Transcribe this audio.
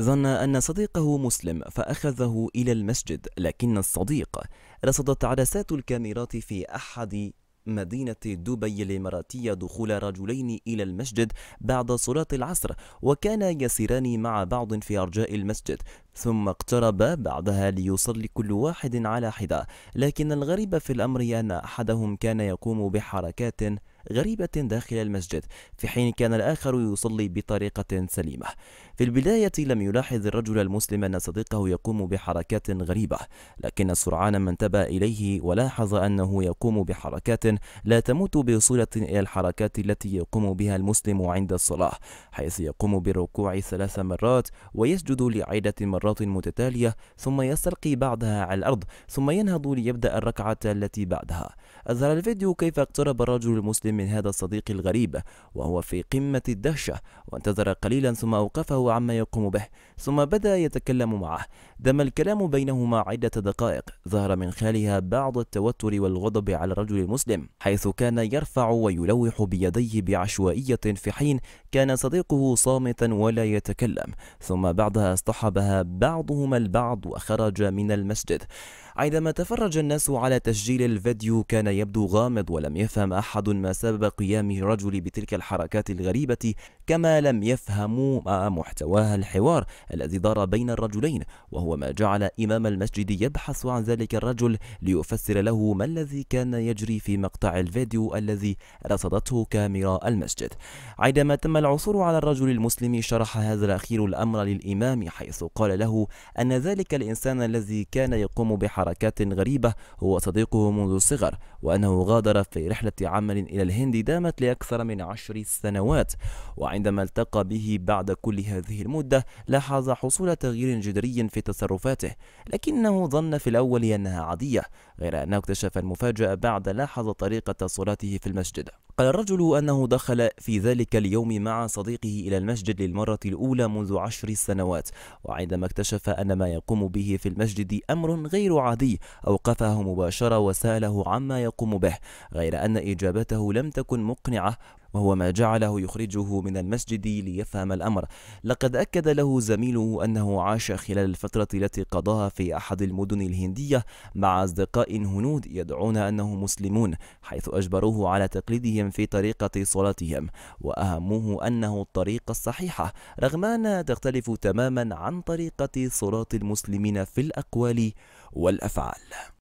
ظن أن صديقه مسلم فأخذه إلى المسجد لكن الصديق رصدت عدسات الكاميرات في أحد مدينة دبي الإماراتية دخول رجلين إلى المسجد بعد صلاة العصر وكانا يسيران مع بعض في أرجاء المسجد ثم اقتربا بعدها ليصلي كل واحد على حدة لكن الغريب في الأمر أن أحدهم كان يقوم بحركات غريبة داخل المسجد في حين كان الآخر يصلي بطريقة سليمة في البداية لم يلاحظ الرجل المسلم أن صديقه يقوم بحركات غريبة لكن سرعان ما انتبه إليه ولاحظ أنه يقوم بحركات لا تمت بصلة إلى الحركات التي يقوم بها المسلم عند الصلاة حيث يقوم بالركوع ثلاث مرات ويسجد لعدة مرات متتالية ثم يستلقي بعدها على الأرض ثم ينهض ليبدأ الركعة التي بعدها أظهر الفيديو كيف اقترب الرجل المسلم من هذا الصديق الغريب وهو في قمة الدهشة وانتظر قليلا ثم أوقفه عما يقوم به ثم بدأ يتكلم معه دم الكلام بينهما عدة دقائق ظهر من خلالها بعض التوتر والغضب على الرجل المسلم حيث كان يرفع ويلوح بيديه بعشوائية في حين كان صديقه صامتا ولا يتكلم ثم بعدها اصطحبها بعضهما البعض وخرج من المسجد عندما تفرج الناس على تسجيل الفيديو كان يبدو غامض ولم يفهم أحد ما سبب قيام الرجل بتلك الحركات الغريبة كما لم يفهموا مع محتواها الحوار الذي دار بين الرجلين وهو ما جعل إمام المسجد يبحث عن ذلك الرجل ليفسر له ما الذي كان يجري في مقطع الفيديو الذي رصدته كاميرا المسجد عندما تم العثور على الرجل المسلم شرح هذا الأخير الأمر للإمام حيث قال له أن ذلك الإنسان الذي كان يقوم بحركات غريبة هو صديقه منذ الصغر وأنه غادر في رحلة عمل إلى الهند دامت لأكثر من عشر سنوات وعند عندما التقى به بعد كل هذه المدة لاحظ حصول تغيير جذري في تصرفاته لكنه ظن في الأول أنها عادية غير أنه اكتشف المفاجأة بعد لاحظ طريقة صلاته في المسجد قال الرجل أنه دخل في ذلك اليوم مع صديقه إلى المسجد للمرة الأولى منذ عشر سنوات وعندما اكتشف أن ما يقوم به في المسجد أمر غير عادي أوقفه مباشرة وسأله عما يقوم به غير أن إجابته لم تكن مقنعة وهو ما جعله يخرجه من المسجد ليفهم الأمر لقد أكد له زميله أنه عاش خلال الفترة التي قضاها في أحد المدن الهندية مع أصدقاء هنود يدعون أنهم مسلمون حيث أجبروه على تقليدهم في طريقة صلاتهم وأهمه أنه الطريقة الصحيحة رغم أنها تختلف تماما عن طريقة صلاة المسلمين في الأقوال والأفعال